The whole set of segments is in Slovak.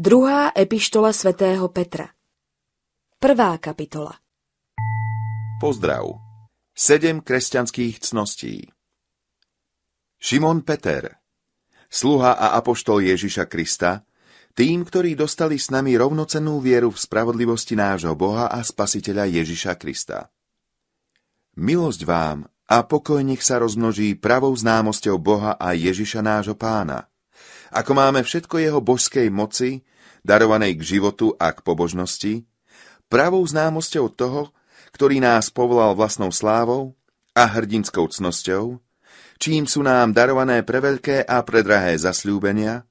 Druhá epištola svätého Petra Prvá kapitola Pozdrav. Sedem kresťanských cností Šimon Peter, sluha a apoštol Ježiša Krista, tým, ktorí dostali s nami rovnocennú vieru v spravodlivosti nášho Boha a Spasiteľa Ježiša Krista. Milosť vám a pokoj nech sa rozmnoží pravou známosťou Boha a Ježiša nášho pána, ako máme všetko jeho božskej moci darovanej k životu a k pobožnosti, pravou známosťou toho, ktorý nás povolal vlastnou slávou a hrdinskou cnosťou, čím sú nám darované preveľké a predrahé zasľúbenia,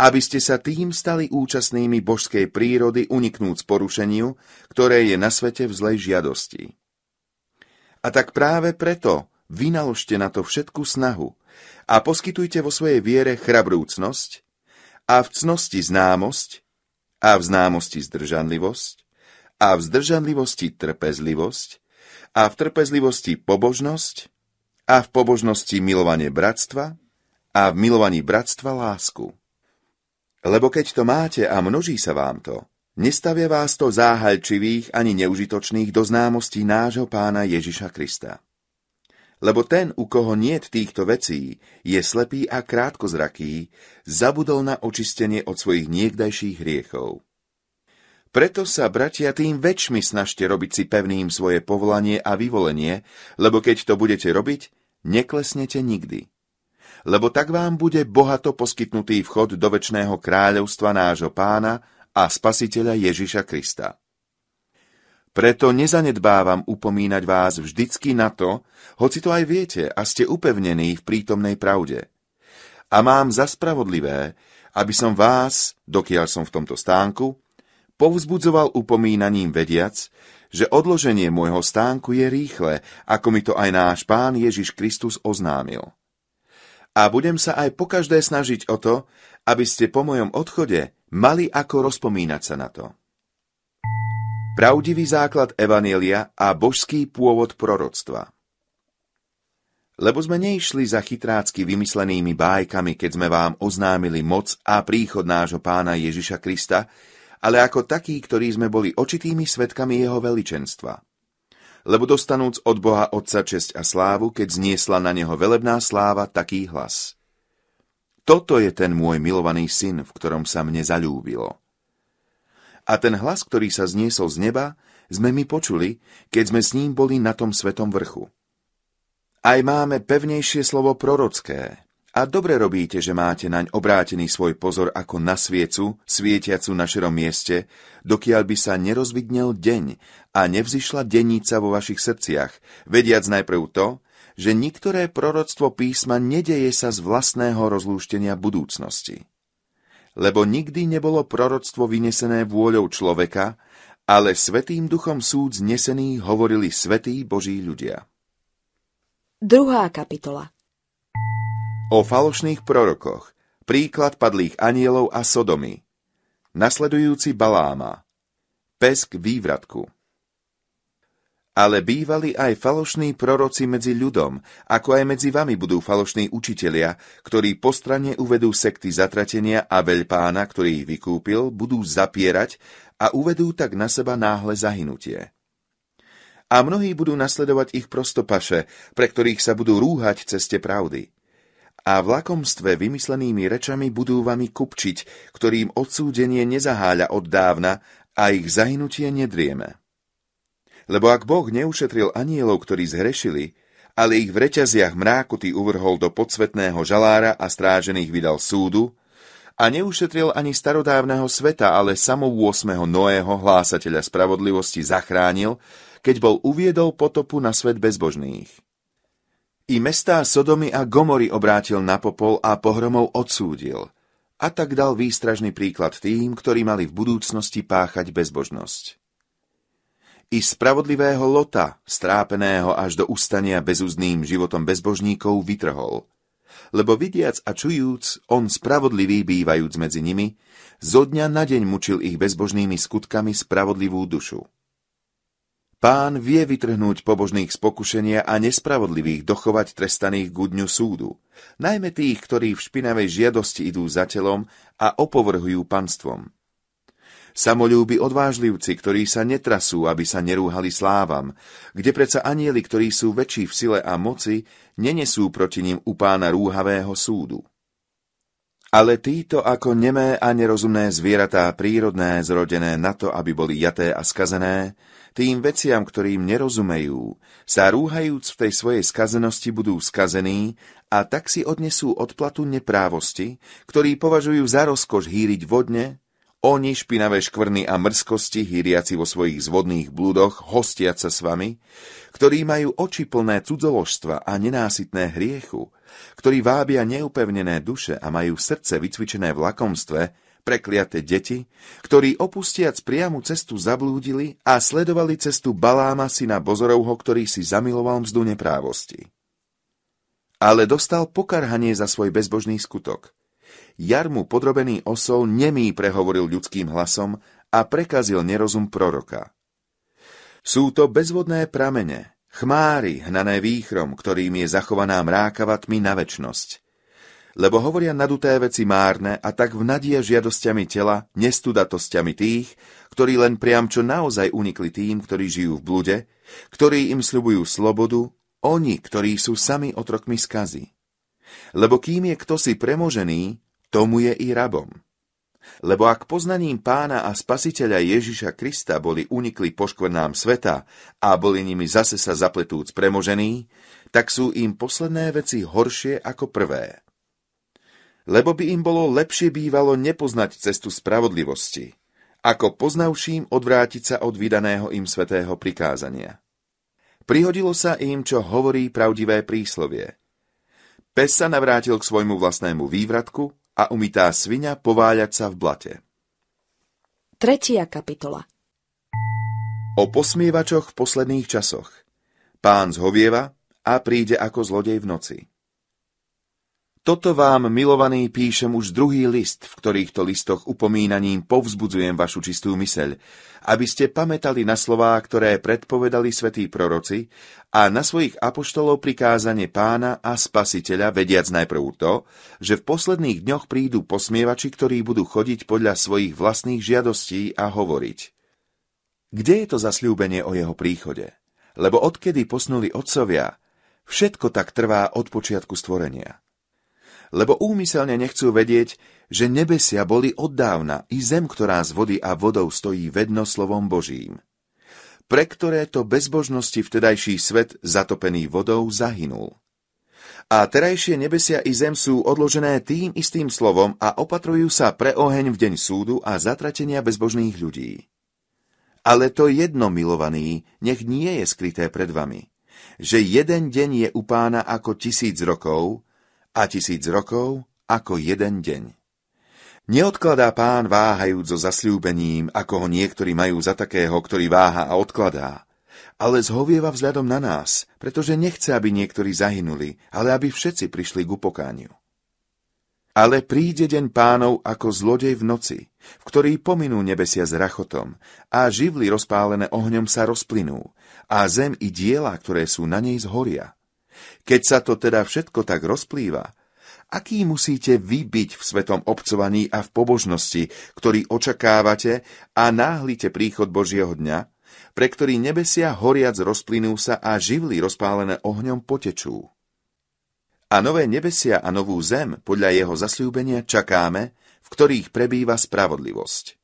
aby ste sa tým stali účastnými božskej prírody z porušeniu, ktoré je na svete v zlej žiadosti. A tak práve preto vynaložte na to všetku snahu a poskytujte vo svojej viere chrabrúcnosť a v cnosti známosť a v známosti zdržanlivosť, a v zdržanlivosti trpezlivosť, a v trpezlivosti pobožnosť, a v pobožnosti milovanie bratstva, a v milovaní bratstva lásku. Lebo keď to máte a množí sa vám to, nestavia vás to záhalčivých ani neužitočných do známostí nášho pána Ježiša Krista lebo ten, u koho niet týchto vecí, je slepý a krátkozraký, zabudol na očistenie od svojich niekdajších hriechov. Preto sa, bratia, tým väčšmi snažte robiť si pevným svoje povolanie a vyvolenie, lebo keď to budete robiť, neklesnete nikdy. Lebo tak vám bude bohato poskytnutý vchod do väčšného kráľovstva nášho pána a spasiteľa Ježiša Krista. Preto nezanedbávam upomínať vás vždycky na to, hoci to aj viete a ste upevnení v prítomnej pravde. A mám za spravodlivé, aby som vás, dokiaľ som v tomto stánku, povzbudzoval upomínaním vediac, že odloženie môjho stánku je rýchle, ako mi to aj náš pán Ježiš Kristus oznámil. A budem sa aj pokaždé snažiť o to, aby ste po mojom odchode mali ako rozpomínať sa na to. Pravdivý základ Evanielia a božský pôvod proroctva lebo sme neišli za chytrácky vymyslenými bájkami, keď sme vám oznámili moc a príchod nášho pána Ježiša Krista, ale ako takí, ktorí sme boli očitými svetkami jeho veličenstva. Lebo dostanúc od Boha Otca česť a slávu, keď zniesla na neho velebná sláva taký hlas. Toto je ten môj milovaný syn, v ktorom sa mne zalúbilo. A ten hlas, ktorý sa zniesol z neba, sme my počuli, keď sme s ním boli na tom svetom vrchu. Aj máme pevnejšie slovo prorocké. A dobre robíte, že máte naň obrátený svoj pozor ako na sviecu, svietiacu na šerom mieste, dokiaľ by sa nerozvidnel deň a nevzýšla denníca vo vašich srdciach, vediac najprv to, že niektoré proroctvo písma nedeje sa z vlastného rozlúštenia budúcnosti lebo nikdy nebolo proroctvo vynesené vôľou človeka, ale Svetým duchom súd znesený hovorili svetí Boží ľudia. Druhá kapitola O falošných prorokoch, príklad padlých anielov a Sodomy, nasledujúci Baláma, pesk vývratku. Ale bývali aj falošní proroci medzi ľudom, ako aj medzi vami budú falošní učitelia, ktorí postranne uvedú sekty zatratenia a veľpána, ktorý ich vykúpil, budú zapierať a uvedú tak na seba náhle zahynutie. A mnohí budú nasledovať ich prostopaše, pre ktorých sa budú rúhať ceste pravdy. A v lakomstve vymyslenými rečami budú vami kupčiť, ktorým odsúdenie nezaháľa od dávna a ich zahynutie nedrieme. Lebo ak Boh neušetril anielov, ktorí zhrešili, ale ich v reťaziach mrákoty uvrhol do podsvetného žalára a strážených vydal súdu, a neušetril ani starodávneho sveta, ale samou 8. Noého hlásateľa spravodlivosti zachránil, keď bol uviedol potopu na svet bezbožných. I mestá Sodomy a Gomory obrátil na popol a pohromov odsúdil, a tak dal výstražný príklad tým, ktorí mali v budúcnosti páchať bezbožnosť. I spravodlivého Lota, strápeného až do ustania bezúzným životom bezbožníkov, vytrhol. Lebo vidiac a čujúc, on spravodlivý bývajúc medzi nimi, zo dňa na deň mučil ich bezbožnými skutkami spravodlivú dušu. Pán vie vytrhnúť pobožných z pokušenia a nespravodlivých dochovať trestaných k dňu súdu, najmä tých, ktorí v špinavej žiadosti idú za telom a opovrhujú panstvom. Samolúbi odvážlivci, ktorí sa netrasú, aby sa nerúhali slávam, kde predsa anieli, ktorí sú väčší v sile a moci, nenesú proti ním u pána rúhavého súdu. Ale títo ako nemé a nerozumné zvieratá prírodné, zrodené na to, aby boli jaté a skazené, tým veciam, ktorým nerozumejú, sa rúhajúc v tej svojej skazenosti budú skazení a tak si odnesú odplatu neprávosti, ktorí považujú za rozkoš hýriť vodne, oni, špinavé škvrny a mrzkosti, hýriaci vo svojich zvodných blúdoch, hostiať sa s vami, ktorí majú oči plné cudzoložstva a nenásytné hriechu, ktorí vábia neupevnené duše a majú srdce vycvičené v lakomstve, prekliaté deti, ktorí opustiac priamu cestu zablúdili a sledovali cestu Baláma syna Bozorovho, ktorý si zamiloval mzdu neprávosti. Ale dostal pokarhanie za svoj bezbožný skutok – jarmu podrobený osol nemý prehovoril ľudským hlasom a prekazil nerozum proroka. Sú to bezvodné pramene, chmári hnané výchrom, ktorým je zachovaná mrákava tmy na väčnosť. Lebo hovoria naduté veci márne a tak vnadie žiadosťami tela, nestudatosťami tých, ktorí len priam čo naozaj unikli tým, ktorí žijú v blude, ktorí im sľubujú slobodu, oni, ktorí sú sami otrokmi skazy. Lebo kým je kto si premožený, tomu je i rabom. Lebo ak poznaním pána a spasiteľa Ježiša Krista boli unikli poškvrnám sveta a boli nimi zase sa zapletúc premožení, tak sú im posledné veci horšie ako prvé. Lebo by im bolo lepšie bývalo nepoznať cestu spravodlivosti, ako poznavším odvrátiť sa od vydaného im svetého prikázania. Prihodilo sa im, čo hovorí pravdivé príslovie. Pes sa navrátil k svojmu vlastnému vývratku – a umytá svinia pováľať sa v blate. Tretia kapitola O posmievačoch v posledných časoch. Pán zhovieva a príde ako zlodej v noci. Toto vám, milovaní, píšem už druhý list, v ktorýchto listoch upomínaním povzbudzujem vašu čistú myseľ, aby ste pamätali na slová, ktoré predpovedali svätí proroci a na svojich apoštolov prikázanie pána a spasiteľa, vediac najprv to, že v posledných dňoch prídu posmievači, ktorí budú chodiť podľa svojich vlastných žiadostí a hovoriť. Kde je to zasľúbenie o jeho príchode? Lebo odkedy posnuli otcovia, všetko tak trvá od počiatku stvorenia lebo úmyselne nechcú vedieť, že nebesia boli od dávna i zem, ktorá z vody a vodou stojí vedno slovom Božím, pre ktoré to bezbožnosti vtedajší svet zatopený vodou zahynul. A terajšie nebesia i zem sú odložené tým istým slovom a opatrujú sa pre oheň v deň súdu a zatratenia bezbožných ľudí. Ale to jedno, milovaný, nech nie je skryté pred vami, že jeden deň je u pána ako tisíc rokov, a tisíc rokov ako jeden deň. Neodkladá pán váhajúc so zasľúbením, ako ho niektorí majú za takého, ktorý váha a odkladá, ale zhovieva vzhľadom na nás, pretože nechce, aby niektorí zahynuli, ale aby všetci prišli k upokániu. Ale príde deň pánov ako zlodej v noci, v ktorý pominú nebesia s rachotom a živly rozpálené ohňom sa rozplynú a zem i diela, ktoré sú na nej zhoria. Keď sa to teda všetko tak rozplýva, aký musíte vy byť v svetom obcovaní a v pobožnosti, ktorý očakávate a náhlite príchod Božieho dňa, pre ktorý nebesia horiac rozplynú sa a živly rozpálené ohňom potečú. A nové nebesia a novú zem podľa jeho zasľúbenia čakáme, v ktorých prebýva spravodlivosť.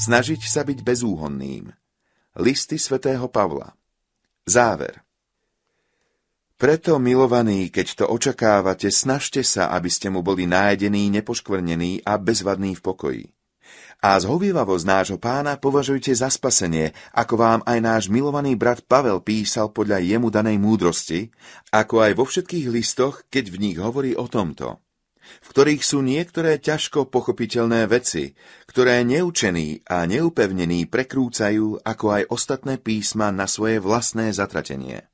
Snažiť sa byť bezúhonným. Listy svätého Pavla Záver preto, milovaní, keď to očakávate, snažte sa, aby ste mu boli nájdení, nepoškvrnení a bezvadní v pokoji. A zhovievavosť nášho pána považujte za spasenie, ako vám aj náš milovaný brat Pavel písal podľa jemu danej múdrosti, ako aj vo všetkých listoch, keď v nich hovorí o tomto, v ktorých sú niektoré ťažko pochopiteľné veci, ktoré neučení a neupevnení prekrúcajú, ako aj ostatné písma na svoje vlastné zatratenie.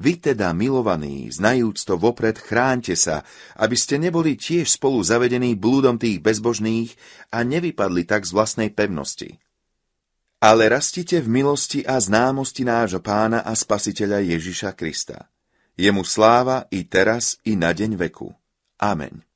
Vy teda, milovaní, znajúc to vopred, chránte sa, aby ste neboli tiež spolu zavedení blúdom tých bezbožných a nevypadli tak z vlastnej pevnosti. Ale rastite v milosti a známosti nášho pána a spasiteľa Ježiša Krista. Jemu sláva i teraz, i na deň veku. Amen.